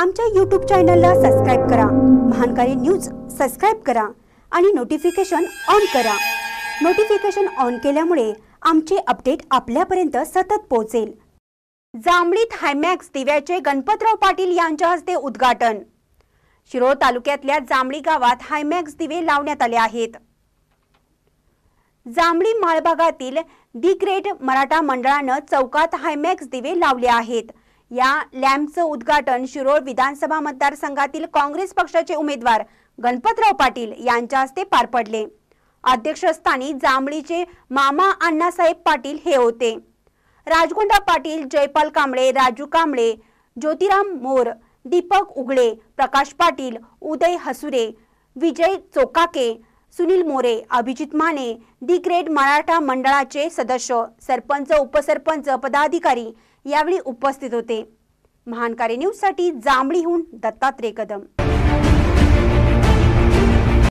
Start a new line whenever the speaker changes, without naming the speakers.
आमच्या यूट्यूब चॅनलला सबस्क्राईब करा महानकारी न्यूज सबस्क्राईब करा आणि नोटिफिकेशन ऑन करा नोटिफिकेशन ऑन केल्यामुळे आमचे अपडेट आपल्यापर्यंत सतत पोहोचेल जांभळीत हायमॅक्स दिव्याचे गणपतराव पाटील यांच्या हस्ते उद्घाटन शिरोळ तालुक्यातल्या जांभळी गावात हायमॅक्स दिवे लावण्यात आले आहेत जांभळी माळभागातील दि ग्रेट मराठा मंडळानं चौकात हायमॅक्स दिवे लावले आहेत या लॅम्पचं उद्घाटन शिरोळ विधानसभा मतदारसंघातील काँग्रेस पक्षाचे उमेदवार गणपतराव पाटील यांच्या हस्ते पार पडले अध्यक्षस्थानी जांभळीचे मामा अण्णासाहेब पाटील हे होते राजगुंडा पाटील जयपाल कांबळे राजू कांबळे ज्योतिराम मोर दीपक उगळे प्रकाश पाटील उदय हसुरे विजय चोकाके सुनील मोरे अभिजित माने डी ग्रेड मराठा मंडळाचे सदस्य सरपंच उपसरपंच पदाधिकारी यावेळी उपस्थित होते महान न्यूज साठी जांभळीहून दत्तात्रय कदम